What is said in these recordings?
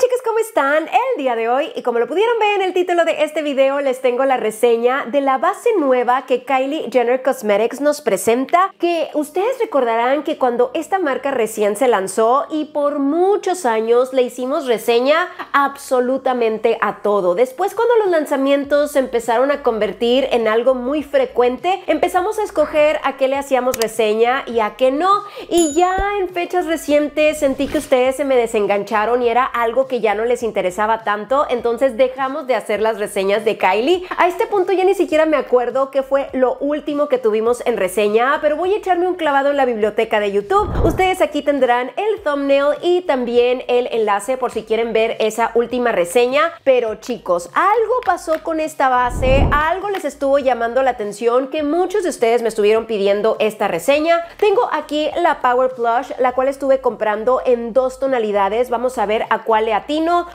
chicas, ¿cómo están? El día de hoy, y como lo pudieron ver en el título de este video, les tengo la reseña de la base nueva que Kylie Jenner Cosmetics nos presenta, que ustedes recordarán que cuando esta marca recién se lanzó y por muchos años le hicimos reseña absolutamente a todo. Después cuando los lanzamientos se empezaron a convertir en algo muy frecuente, empezamos a escoger a qué le hacíamos reseña y a qué no. Y ya en fechas recientes sentí que ustedes se me desengancharon y era algo que ya no les interesaba tanto, entonces dejamos de hacer las reseñas de Kylie. A este punto ya ni siquiera me acuerdo qué fue lo último que tuvimos en reseña, pero voy a echarme un clavado en la biblioteca de YouTube. Ustedes aquí tendrán el thumbnail y también el enlace por si quieren ver esa última reseña. Pero chicos, algo pasó con esta base, algo les estuvo llamando la atención que muchos de ustedes me estuvieron pidiendo esta reseña. Tengo aquí la Power Plush, la cual estuve comprando en dos tonalidades. Vamos a ver a cuál le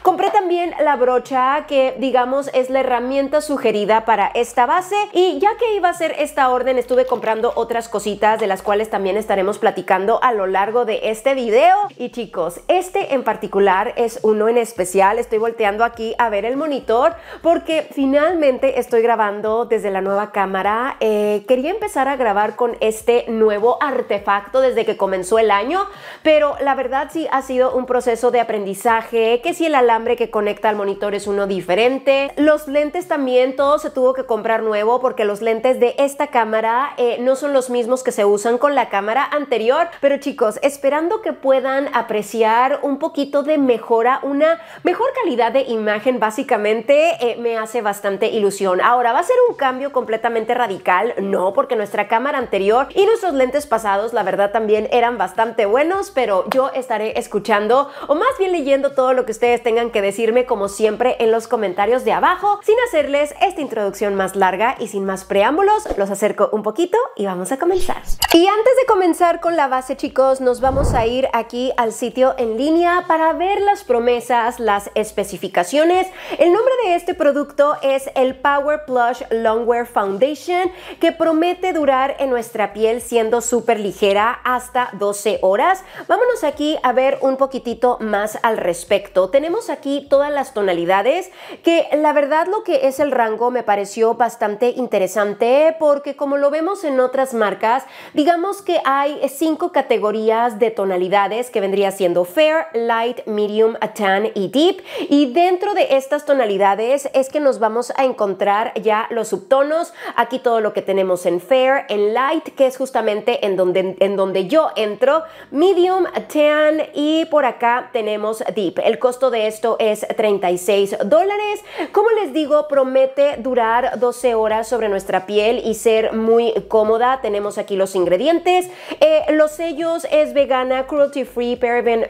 Compré también la brocha que digamos es la herramienta sugerida para esta base y ya que iba a ser esta orden estuve comprando otras cositas de las cuales también estaremos platicando a lo largo de este video. Y chicos, este en particular es uno en especial. Estoy volteando aquí a ver el monitor porque finalmente estoy grabando desde la nueva cámara. Eh, quería empezar a grabar con este nuevo artefacto desde que comenzó el año, pero la verdad sí ha sido un proceso de aprendizaje que si el alambre que conecta al monitor es uno diferente. Los lentes también, todo se tuvo que comprar nuevo porque los lentes de esta cámara eh, no son los mismos que se usan con la cámara anterior. Pero chicos, esperando que puedan apreciar un poquito de mejora, una mejor calidad de imagen básicamente eh, me hace bastante ilusión. Ahora, ¿va a ser un cambio completamente radical? No, porque nuestra cámara anterior y nuestros lentes pasados la verdad también eran bastante buenos, pero yo estaré escuchando o más bien leyendo todo lo que ustedes tengan que decirme como siempre en los comentarios de abajo. Sin hacerles esta introducción más larga y sin más preámbulos, los acerco un poquito y vamos a comenzar. Y antes de comenzar con la base chicos, nos vamos a ir aquí al sitio en línea para ver las promesas, las especificaciones. El nombre de este producto es el Power Plush Longwear Foundation que promete durar en nuestra piel siendo súper ligera hasta 12 horas. Vámonos aquí a ver un poquitito más al respecto tenemos aquí todas las tonalidades, que la verdad lo que es el rango me pareció bastante interesante porque como lo vemos en otras marcas, digamos que hay cinco categorías de tonalidades que vendría siendo fair, light, medium, tan y deep. Y dentro de estas tonalidades es que nos vamos a encontrar ya los subtonos. Aquí todo lo que tenemos en fair, en light, que es justamente en donde, en donde yo entro, medium, tan y por acá tenemos deep. El costo de esto es 36 dólares. Como les digo, promete durar 12 horas sobre nuestra piel y ser muy cómoda. Tenemos aquí los ingredientes. Eh, los sellos es vegana, cruelty free, paraben,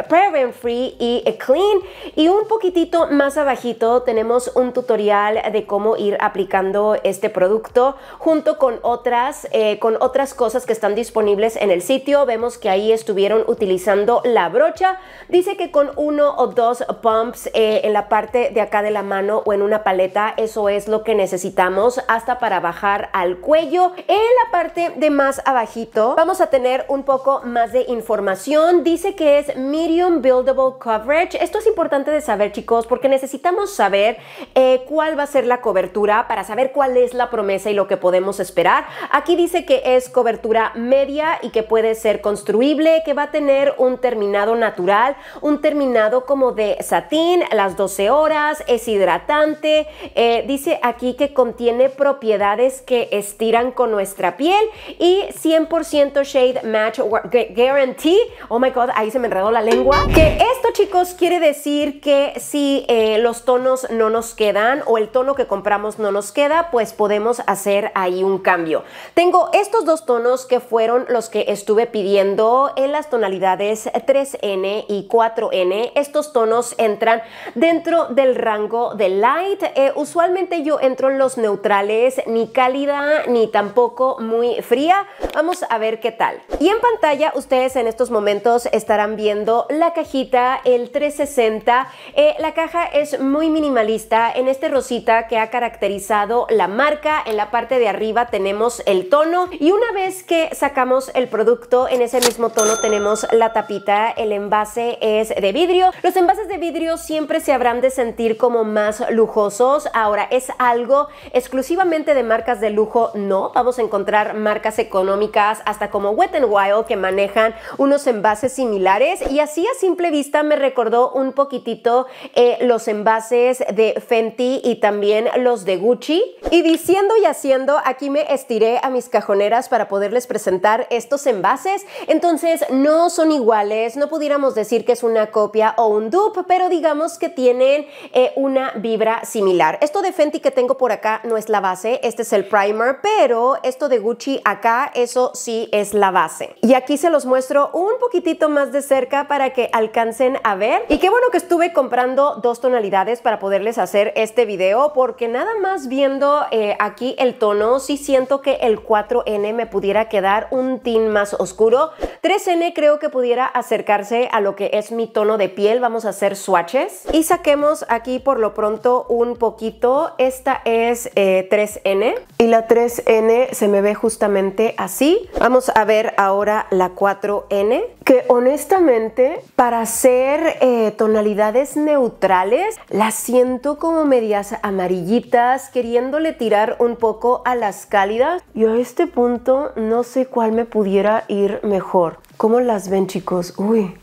free y eh, clean. Y un poquitito más abajito tenemos un tutorial de cómo ir aplicando este producto junto con otras, eh, con otras cosas que están disponibles en el sitio. Vemos que ahí estuvieron utilizando la brocha. Dice que con uno o dos pumps eh, en la parte de acá de la mano o en una paleta, eso es lo que necesitamos hasta para bajar al cuello. En la parte de más abajito vamos a tener un poco más de información, dice que es medium buildable coverage, esto es importante de saber chicos porque necesitamos saber eh, cuál va a ser la cobertura para saber cuál es la promesa y lo que podemos esperar. Aquí dice que es cobertura media y que puede ser construible, que va a tener un terminado natural, un terminado como de satín, las 12 horas, es hidratante, eh, dice aquí que contiene propiedades que estiran con nuestra piel y 100% Shade Match Guarantee. Oh my god, ahí se me enredó la lengua. Que esto chicos quiere decir que si eh, los tonos no nos quedan o el tono que compramos no nos queda, pues podemos hacer ahí un cambio. Tengo estos dos tonos que fueron los que estuve pidiendo en las tonalidades 3N y 4N. Estos tonos entran dentro del rango de light. Eh, usualmente yo entro en los neutrales, ni cálida ni tampoco muy fría. Vamos a ver qué tal. Y en pantalla ustedes en estos momentos estarán viendo la cajita, el 360. Eh, la caja es muy minimalista en este rosita que ha caracterizado la marca. En la parte de arriba tenemos el tono y una vez que sacamos el producto en ese mismo tono tenemos la tapita. El envase es de vidrio. Los envases de vidrio siempre se habrán de sentir como más lujosos. Ahora, ¿es algo exclusivamente de marcas de lujo? No, vamos a encontrar marcas económicas hasta como Wet n Wild que manejan unos envases similares y así a simple vista me recordó un poquitito eh, los envases de Fenty y también los de Gucci. Y diciendo y haciendo, aquí me estiré a mis cajoneras para poderles presentar estos envases. Entonces, no son iguales, no pudiéramos decir que es una copia o un dupe, pero digamos que tienen eh, una vibra similar. Esto de Fenty que tengo por acá no es la base, este es el primer, pero esto de Gucci acá, eso sí es la base. Y aquí se los muestro un poquitito más de cerca para que alcancen a ver. Y qué bueno que estuve comprando dos tonalidades para poderles hacer este video, porque nada más viendo eh, aquí el tono, sí siento que el 4N me pudiera quedar un tin más oscuro. 3N creo que pudiera acercarse a lo que es mi tono de piel. Vamos a hacer swatches. Y saquemos aquí por lo pronto un poquito. Esta es 3N eh, y la 3N se me ve justamente así. Vamos a ver ahora la 4N que honestamente para hacer eh, tonalidades neutrales las siento como medias amarillitas queriéndole tirar un poco a las cálidas. y a este punto no sé cuál me pudiera ir mejor. ¿Cómo las ven chicos? Uy,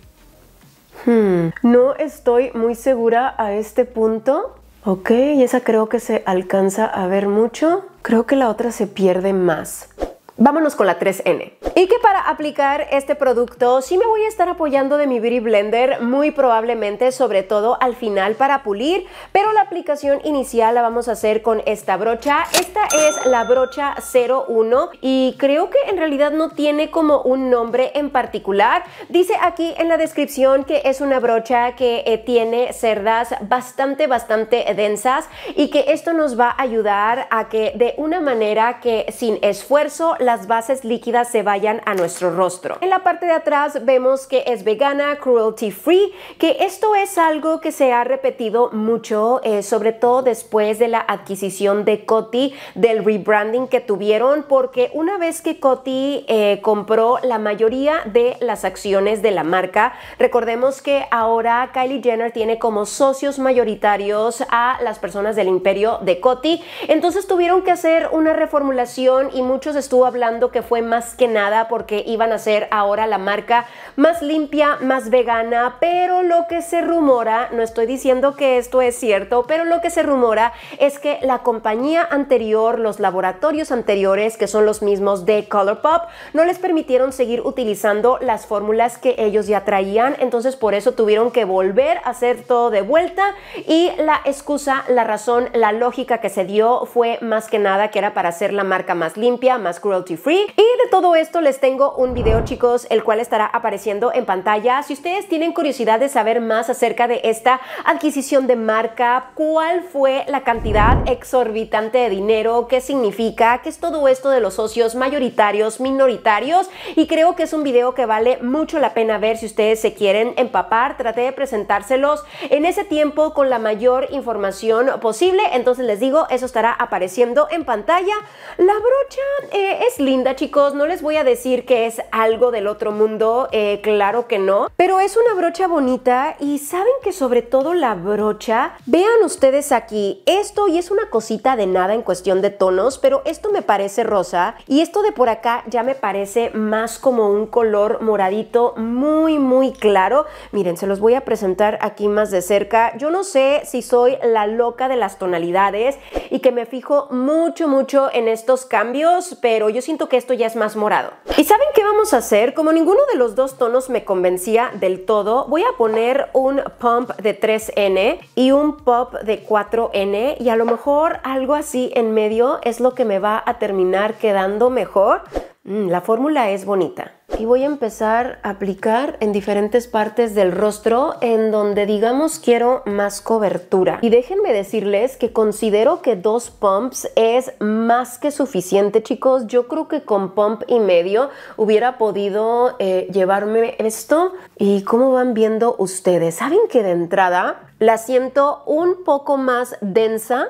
Hmm. no estoy muy segura a este punto. Ok, esa creo que se alcanza a ver mucho. Creo que la otra se pierde más. Vámonos con la 3N. Y que para aplicar este producto sí me voy a estar apoyando de mi Beauty Blender muy probablemente, sobre todo al final para pulir, pero la aplicación inicial la vamos a hacer con esta brocha. Esta es la brocha 01 y creo que en realidad no tiene como un nombre en particular. Dice aquí en la descripción que es una brocha que eh, tiene cerdas bastante, bastante densas y que esto nos va a ayudar a que de una manera que sin esfuerzo la las bases líquidas se vayan a nuestro rostro. En la parte de atrás vemos que es vegana, cruelty free, que esto es algo que se ha repetido mucho, eh, sobre todo después de la adquisición de Coty, del rebranding que tuvieron, porque una vez que Coty eh, compró la mayoría de las acciones de la marca, recordemos que ahora Kylie Jenner tiene como socios mayoritarios a las personas del imperio de Coty, entonces tuvieron que hacer una reformulación y muchos estuvo hablando que fue más que nada porque iban a ser ahora la marca más limpia, más vegana, pero lo que se rumora, no estoy diciendo que esto es cierto, pero lo que se rumora es que la compañía anterior, los laboratorios anteriores, que son los mismos de Colourpop, no les permitieron seguir utilizando las fórmulas que ellos ya traían, entonces por eso tuvieron que volver a hacer todo de vuelta y la excusa, la razón, la lógica que se dio fue más que nada que era para hacer la marca más limpia, más cruel y de todo esto les tengo un video chicos, el cual estará apareciendo en pantalla. Si ustedes tienen curiosidad de saber más acerca de esta adquisición de marca, cuál fue la cantidad exorbitante de dinero, qué significa, qué es todo esto de los socios mayoritarios, minoritarios. Y creo que es un video que vale mucho la pena ver si ustedes se quieren empapar. Traté de presentárselos en ese tiempo con la mayor información posible. Entonces les digo, eso estará apareciendo en pantalla. La brocha eh, es linda, chicos. No les voy a decir que es algo del otro mundo, eh, claro que no. Pero es una brocha bonita y saben que sobre todo la brocha, vean ustedes aquí, esto y es una cosita de nada en cuestión de tonos, pero esto me parece rosa y esto de por acá ya me parece más como un color moradito muy, muy claro. Miren, se los voy a presentar aquí más de cerca. Yo no sé si soy la loca de las tonalidades y que me fijo mucho, mucho en estos cambios, pero yo siento que esto ya es más morado. ¿Y saben qué vamos a hacer? Como ninguno de los dos tonos me convencía del todo, voy a poner un pump de 3N y un pop de 4N y a lo mejor algo así en medio es lo que me va a terminar quedando mejor. Mm, la fórmula es bonita y voy a empezar a aplicar en diferentes partes del rostro en donde digamos quiero más cobertura. Y déjenme decirles que considero que dos pumps es más que suficiente chicos. Yo creo que con pump y medio hubiera podido eh, llevarme esto. ¿Y cómo van viendo ustedes? ¿Saben que de entrada la siento un poco más densa?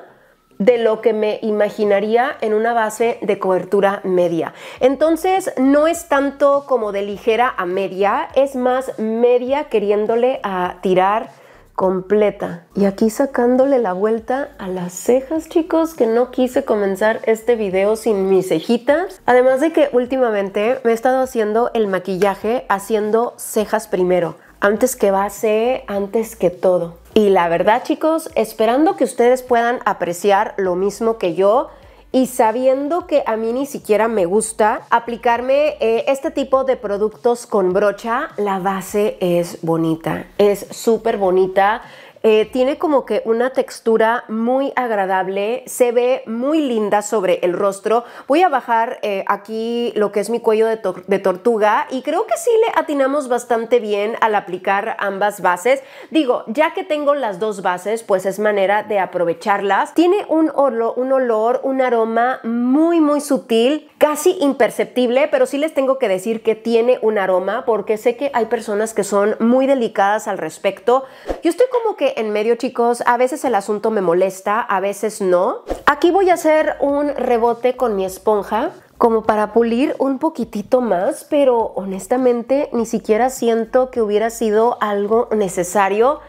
de lo que me imaginaría en una base de cobertura media. Entonces no es tanto como de ligera a media, es más media queriéndole a tirar completa. Y aquí sacándole la vuelta a las cejas, chicos, que no quise comenzar este video sin mis cejitas. Además de que últimamente me he estado haciendo el maquillaje haciendo cejas primero antes que base, antes que todo. Y la verdad chicos, esperando que ustedes puedan apreciar lo mismo que yo, y sabiendo que a mí ni siquiera me gusta aplicarme eh, este tipo de productos con brocha, la base es bonita, es súper bonita. Eh, tiene como que una textura muy agradable, se ve muy linda sobre el rostro. Voy a bajar eh, aquí lo que es mi cuello de, tortuga y creo que sí le atinamos bastante bien al aplicar ambas bases. Digo, ya que tengo las dos bases, pues es manera de aprovecharlas. Tiene un un, olor, un aroma muy, muy sutil casi imperceptible, pero sí les tengo que decir que tiene un aroma porque sé que hay personas que son muy delicadas al respecto. Yo estoy como que en medio, chicos, a veces el asunto me molesta, a veces no. Aquí voy a hacer un rebote con mi esponja como para pulir un poquitito más, pero honestamente ni siquiera siento que hubiera sido algo necesario.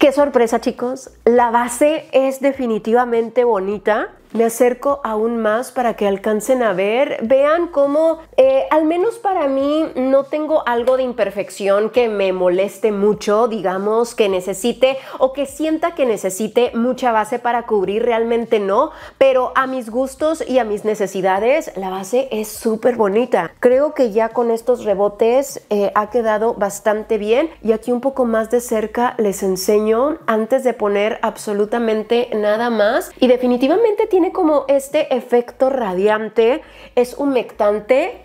Qué sorpresa, chicos. La base es definitivamente bonita me acerco aún más para que alcancen a ver. Vean cómo, eh, al menos para mí, no tengo algo de imperfección que me moleste mucho, digamos, que necesite o que sienta que necesite mucha base para cubrir, realmente no, pero a mis gustos y a mis necesidades, la base es súper bonita. Creo que ya con estos rebotes eh, ha quedado bastante bien y aquí un poco más de cerca les enseño antes de poner absolutamente nada más y definitivamente tiene tiene como este efecto radiante, es humectante.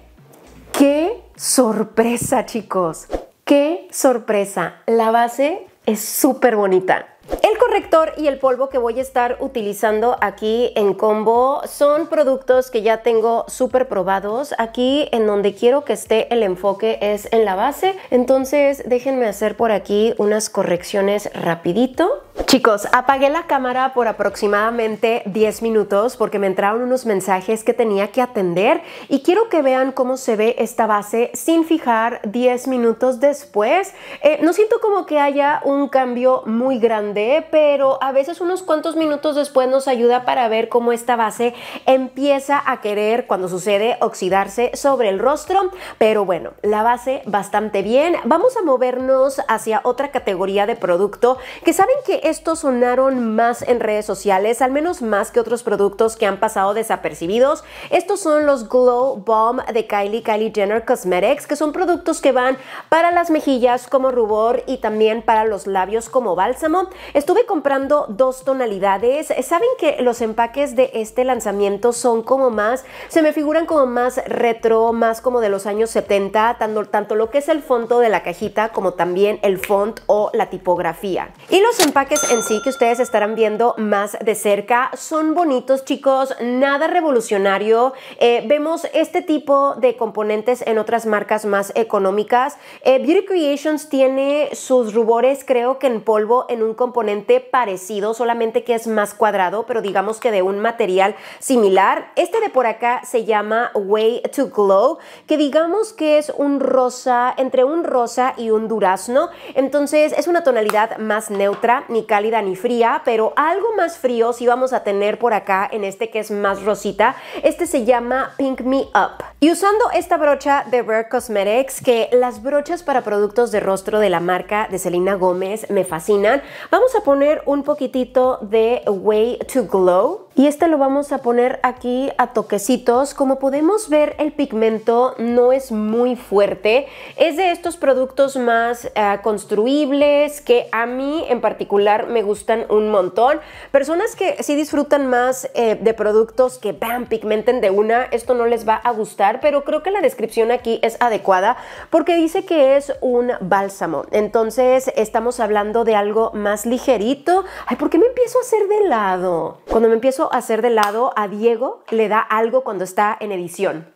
¡Qué sorpresa, chicos! ¡Qué sorpresa! La base es súper bonita. El corrector y el polvo que voy a estar utilizando aquí en combo son productos que ya tengo súper probados. Aquí en donde quiero que esté el enfoque es en la base. Entonces déjenme hacer por aquí unas correcciones rapidito. Chicos, apagué la cámara por aproximadamente 10 minutos porque me entraron unos mensajes que tenía que atender y quiero que vean cómo se ve esta base sin fijar 10 minutos después. Eh, no siento como que haya un cambio muy grande, pero a veces unos cuantos minutos después nos ayuda para ver cómo esta base empieza a querer, cuando sucede, oxidarse sobre el rostro. Pero bueno, la base bastante bien. Vamos a movernos hacia otra categoría de producto que saben que estos sonaron más en redes sociales, al menos más que otros productos que han pasado desapercibidos. Estos son los Glow Bomb de Kylie Kylie Jenner Cosmetics, que son productos que van para las mejillas como rubor y también para los labios como bálsamo. Estuve comprando dos tonalidades. Saben que los empaques de este lanzamiento son como más, se me figuran como más retro, más como de los años 70, tanto, tanto lo que es el fondo de la cajita como también el font o la tipografía. Y los empaques en sí que ustedes estarán viendo más de cerca son bonitos, chicos, nada revolucionario. Eh, vemos este tipo de componentes en otras marcas más económicas. Eh, Beauty Creations tiene sus rubores, creo que en polvo, en un componente parecido, solamente que es más cuadrado, pero digamos que de un material similar. Este de por acá se llama Way to Glow, que digamos que es un rosa, entre un rosa y un durazno. Entonces es una tonalidad más neutra, ni cálida ni fría, pero algo más frío sí vamos a tener por acá en este que es más rosita. Este se llama Pink Me Up. Y usando esta brocha de Rare Cosmetics, que las brochas para productos de rostro de la marca de Selena Gómez me fascinan, vamos a poner un poquitito de Way to Glow y este lo vamos a poner aquí a toquecitos. Como podemos ver el pigmento no es muy fuerte, es de estos productos más eh, construibles que a mí en particular me gustan un montón. Personas que sí disfrutan más eh, de productos que bam, pigmenten de una, esto no les va a gustar, pero creo que la descripción aquí es adecuada porque dice que es un bálsamo. Entonces estamos hablando de algo más ligerito. Ay, ¿por qué me empiezo a hacer de lado? Cuando me empiezo hacer de lado a Diego le da algo cuando está en edición.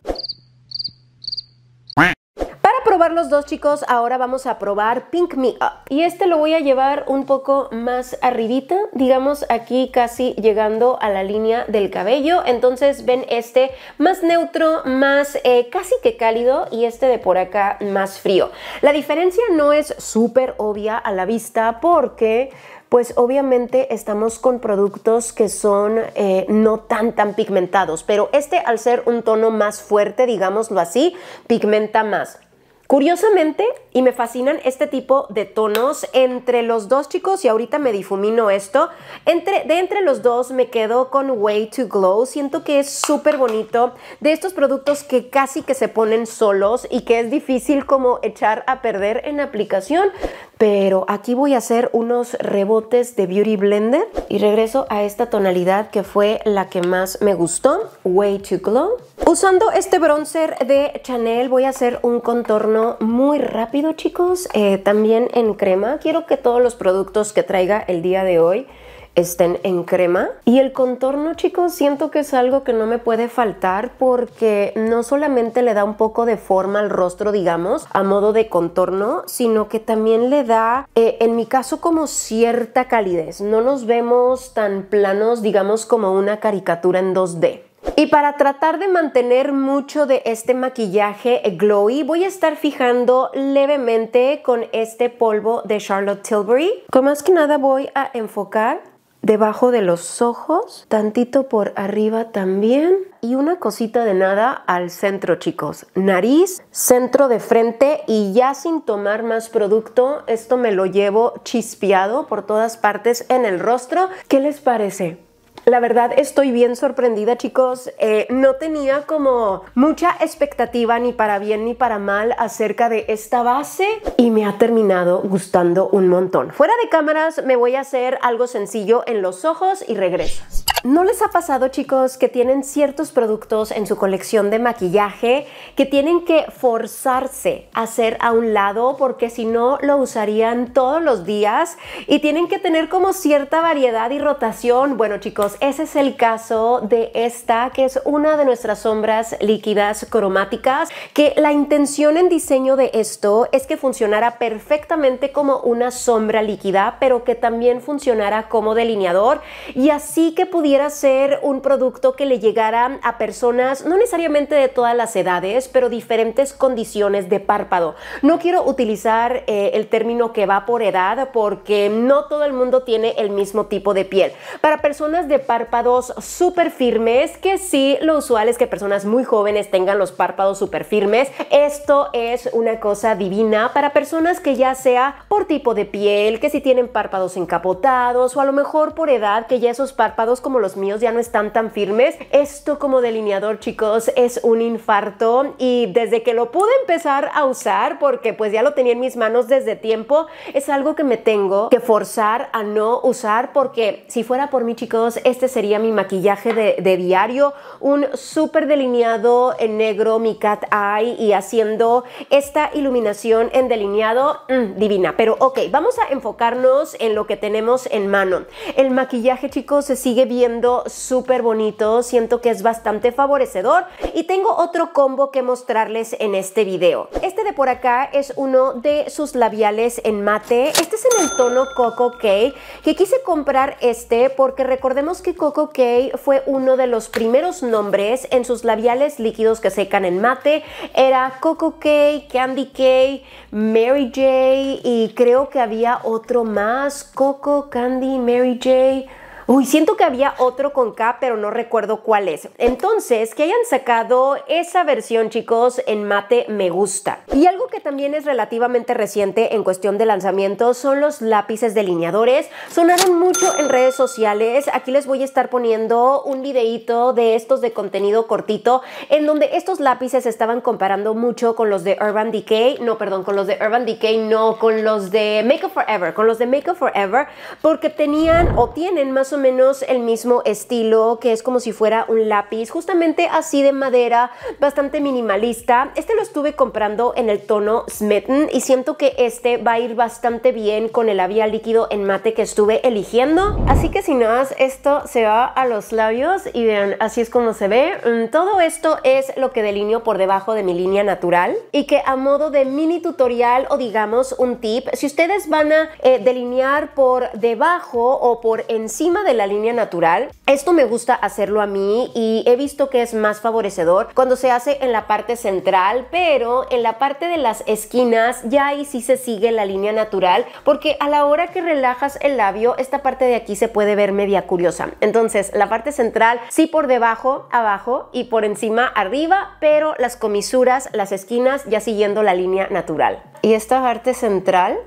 Para probar los dos chicos, ahora vamos a probar Pink Me Up. Y este lo voy a llevar un poco más arribita, digamos aquí casi llegando a la línea del cabello. Entonces ven este más neutro, más eh, casi que cálido y este de por acá más frío. La diferencia no es súper obvia a la vista porque pues obviamente estamos con productos que son eh, no tan tan pigmentados, pero este al ser un tono más fuerte, digámoslo así, pigmenta más. Curiosamente, y me fascinan este tipo de tonos, entre los dos chicos, y ahorita me difumino esto, entre, de entre los dos me quedo con Way to Glow, siento que es súper bonito, de estos productos que casi que se ponen solos y que es difícil como echar a perder en aplicación, pero aquí voy a hacer unos rebotes de Beauty Blender y regreso a esta tonalidad que fue la que más me gustó, Way to Glow. Usando este bronzer de Chanel voy a hacer un contorno muy rápido chicos, eh, también en crema. Quiero que todos los productos que traiga el día de hoy estén en crema. Y el contorno, chicos, siento que es algo que no me puede faltar porque no solamente le da un poco de forma al rostro, digamos, a modo de contorno, sino que también le da, eh, en mi caso, como cierta calidez. No nos vemos tan planos, digamos, como una caricatura en 2D. Y para tratar de mantener mucho de este maquillaje glowy, voy a estar fijando levemente con este polvo de Charlotte Tilbury. Con más que nada voy a enfocar debajo de los ojos, tantito por arriba también y una cosita de nada al centro chicos, nariz, centro de frente y ya sin tomar más producto, esto me lo llevo chispeado por todas partes en el rostro. ¿Qué les parece? La verdad estoy bien sorprendida chicos, eh, no tenía como mucha expectativa ni para bien ni para mal acerca de esta base y me ha terminado gustando un montón. Fuera de cámaras me voy a hacer algo sencillo en los ojos y regreso. ¿No les ha pasado, chicos, que tienen ciertos productos en su colección de maquillaje que tienen que forzarse a hacer a un lado porque si no lo usarían todos los días y tienen que tener como cierta variedad y rotación? Bueno, chicos, ese es el caso de esta, que es una de nuestras sombras líquidas cromáticas, que la intención en diseño de esto es que funcionara perfectamente como una sombra líquida, pero que también funcionara como delineador y así que pudiera ser un producto que le llegara a personas, no necesariamente de todas las edades, pero diferentes condiciones de párpado. No quiero utilizar eh, el término que va por edad porque no todo el mundo tiene el mismo tipo de piel. Para personas de párpados súper firmes, que sí, lo usual es que personas muy jóvenes tengan los párpados súper firmes. Esto es una cosa divina para personas que ya sea por tipo de piel, que si tienen párpados encapotados o a lo mejor por edad, que ya esos párpados como los míos ya no están tan firmes. Esto como delineador, chicos, es un infarto y desde que lo pude empezar a usar, porque pues ya lo tenía en mis manos desde tiempo, es algo que me tengo que forzar a no usar porque si fuera por mí, chicos, este sería mi maquillaje de, diario, un súper delineado en negro, mi cat eye y haciendo esta iluminación en delineado mm, divina. Pero ok, vamos a enfocarnos en lo que tenemos en mano. El maquillaje, chicos, se sigue viendo súper bonito, siento que es bastante favorecedor y tengo otro combo que mostrarles en este video. Este de por acá es uno de sus labiales en mate, este es en el tono Coco K que quise comprar este porque recordemos que Coco K fue uno de los primeros nombres en sus labiales líquidos que secan en mate, era Coco K, Candy K, Mary J y creo que había otro más, Coco, Candy, Mary J. Uy, siento que había otro con K, pero no recuerdo cuál es. Entonces, que hayan sacado esa versión, chicos, en mate me gusta. Y algo que también es relativamente reciente en cuestión de lanzamiento son los lápices delineadores. Sonaron mucho en redes sociales. Aquí les voy a estar poniendo un videito de estos de contenido cortito en donde estos lápices estaban comparando mucho con los de Urban Decay. No, perdón, con los de Urban Decay, no, con los de Make Up Forever, con los de Make Up Forever, porque tenían o tienen más o menos el mismo estilo, que es como si fuera un lápiz, justamente así de madera, bastante minimalista. Este lo estuve comprando en el tono Smitten y siento que este va a ir bastante bien con el labial líquido en mate que estuve eligiendo. Así que sin más, esto se va a los labios y vean, así es como se ve. Mm, todo esto es lo que delineo por debajo de mi línea natural y que a modo de mini tutorial o digamos un tip, si ustedes van a eh, delinear por debajo o por encima de la línea natural, esto me gusta hacerlo a mí y he visto que es más favorecedor cuando se hace en la parte central, pero en la parte de las esquinas ya ahí sí se sigue la línea natural porque a la hora que relajas el labio, esta parte de aquí se puede ver media curiosa. Entonces, la parte central sí por debajo, abajo y por encima, arriba, pero las comisuras, las esquinas ya siguiendo la línea natural. Y esta parte central,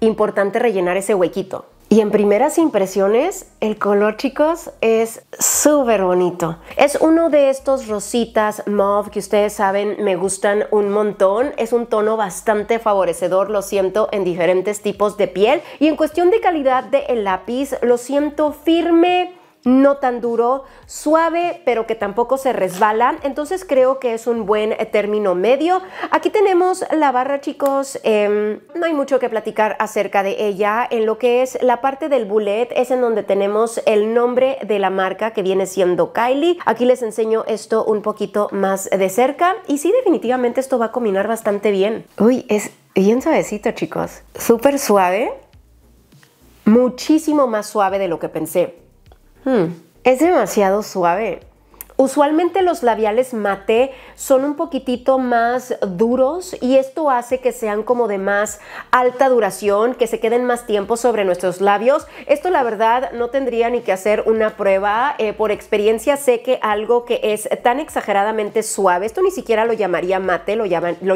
importante rellenar ese huequito. Y en primeras impresiones, el color, chicos, es súper bonito. Es uno de estos rositas mauve que ustedes saben me gustan un montón. Es un tono bastante favorecedor, lo siento, en diferentes tipos de piel. Y en cuestión de calidad del lápiz, lo siento firme, no tan duro, suave, pero que tampoco se resbala. Entonces creo que es un buen eh, término medio. Aquí tenemos la barra, chicos. Em, no hay mucho que platicar acerca de ella. En lo que es la parte del bullet es en donde tenemos el nombre de la marca que viene siendo Kylie. Aquí les enseño esto un poquito más de cerca. Y sí, definitivamente esto va a combinar bastante bien. Uy, es bien suavecito, chicos. Súper suave. Muchísimo más suave de lo que pensé. Hmm. es demasiado suave. Usualmente los labiales mate son un poquitito más duros y esto hace que sean como de más alta duración, que se queden más tiempo sobre nuestros labios. Esto la verdad no tendría ni que hacer una prueba. Eh, por experiencia sé que algo que es tan exageradamente suave, esto ni siquiera lo llamaría mate, lo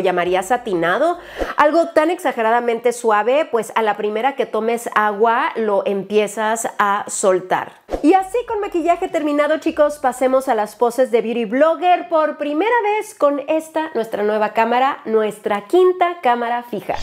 llamaría satinado. Algo tan exageradamente suave, pues a la primera que tomes agua lo empiezas a soltar. Y así con maquillaje terminado chicos, pasemos a las poses de Beauty Blogger por primera vez con esta, nuestra nueva cámara, nuestra quinta cámara fija.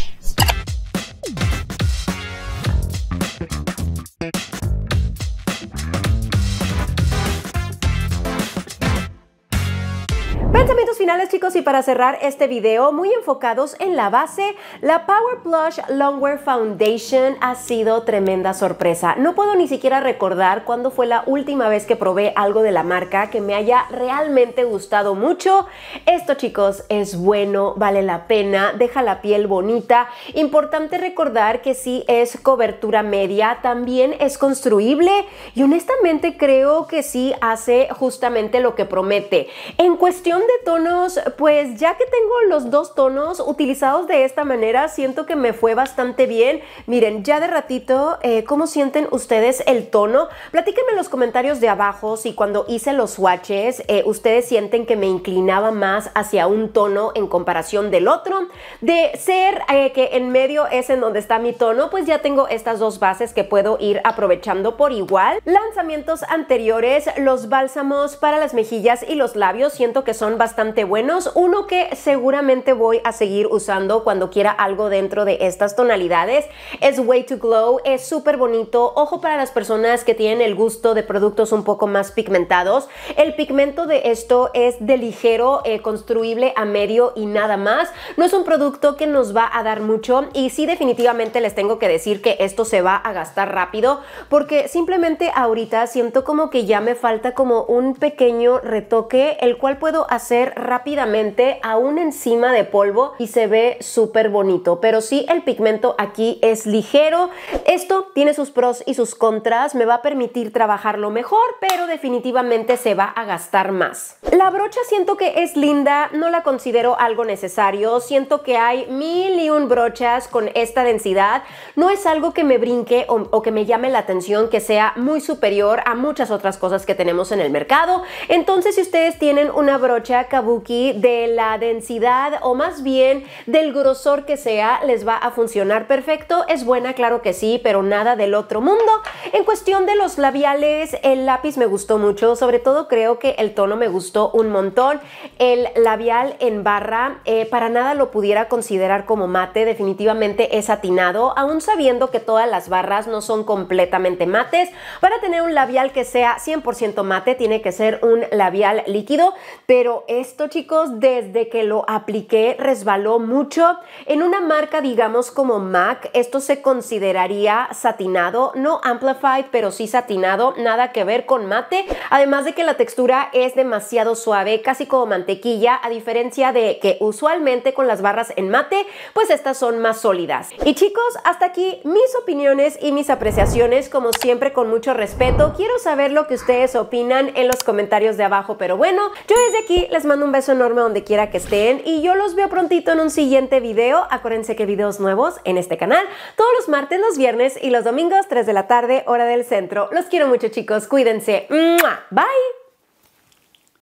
finales, chicos, y para cerrar este video, muy enfocados en la base, la Power Blush Longwear Foundation ha sido tremenda sorpresa. No puedo ni siquiera recordar cuándo fue la última vez que probé algo de la marca que me haya realmente gustado mucho. Esto, chicos, es bueno, vale la pena, deja la piel bonita. Importante recordar que si es cobertura media, también es construible y honestamente creo que sí hace justamente lo que promete. En cuestión de tono, pues ya que tengo los dos tonos utilizados de esta manera, siento que me fue bastante bien. Miren, ya de ratito, eh, ¿cómo sienten ustedes el tono? Platíquenme en los comentarios de abajo si cuando hice los swatches, eh, ustedes sienten que me inclinaba más hacia un tono en comparación del otro. De ser eh, que en medio es en donde está mi tono, pues ya tengo estas dos bases que puedo ir aprovechando por igual. Lanzamientos anteriores, los bálsamos para las mejillas y los labios, siento que son bastante buenos, uno que seguramente voy a seguir usando cuando quiera algo dentro de estas tonalidades, es Way to Glow, es súper bonito, ojo para las personas que tienen el gusto de productos un poco más pigmentados, el pigmento de esto es de ligero, eh, construible a medio y nada más, no es un producto que nos va a dar mucho y sí definitivamente les tengo que decir que esto se va a gastar rápido porque simplemente ahorita siento como que ya me falta como un pequeño retoque el cual puedo hacer rápidamente a encima de polvo y se ve súper bonito. Pero sí, el pigmento aquí es ligero. Esto tiene sus pros y sus contras. Me va a permitir trabajarlo mejor, pero definitivamente se va a gastar más. La brocha siento que es linda, no la considero algo necesario. Siento que hay mil y un brochas con esta densidad. No es algo que me brinque o, que me llame la atención, que sea muy superior a muchas otras cosas que tenemos en el mercado. Entonces, si ustedes tienen una brocha kabuki, de la densidad o más bien del grosor que sea, les va a funcionar perfecto. Es buena, claro que sí, pero nada del otro mundo. En cuestión de los labiales, el lápiz me gustó mucho, sobre todo creo que el tono me gustó un montón. El labial en barra, eh, para nada lo pudiera considerar como mate, definitivamente es atinado, aún sabiendo que todas las barras no son completamente mates. Para tener un labial que sea 100% mate, tiene que ser un labial líquido, pero esto chicos, desde que lo apliqué resbaló mucho. En una marca, digamos, como MAC, esto se consideraría satinado, no amplified, pero sí satinado, nada que ver con mate. Además de que la textura es demasiado suave, casi como mantequilla, a diferencia de que usualmente con las barras en mate, pues estas son más sólidas. Y chicos, hasta aquí mis opiniones y mis apreciaciones, como siempre con mucho respeto. Quiero saber lo que ustedes opinan en los comentarios de abajo, pero bueno, yo desde aquí les mando un beso enorme donde quiera que estén y yo los veo prontito en un siguiente video. Acuérdense que videos nuevos en este canal todos los martes, los viernes y los domingos 3 de la tarde, hora del centro. Los quiero mucho chicos, cuídense. Bye.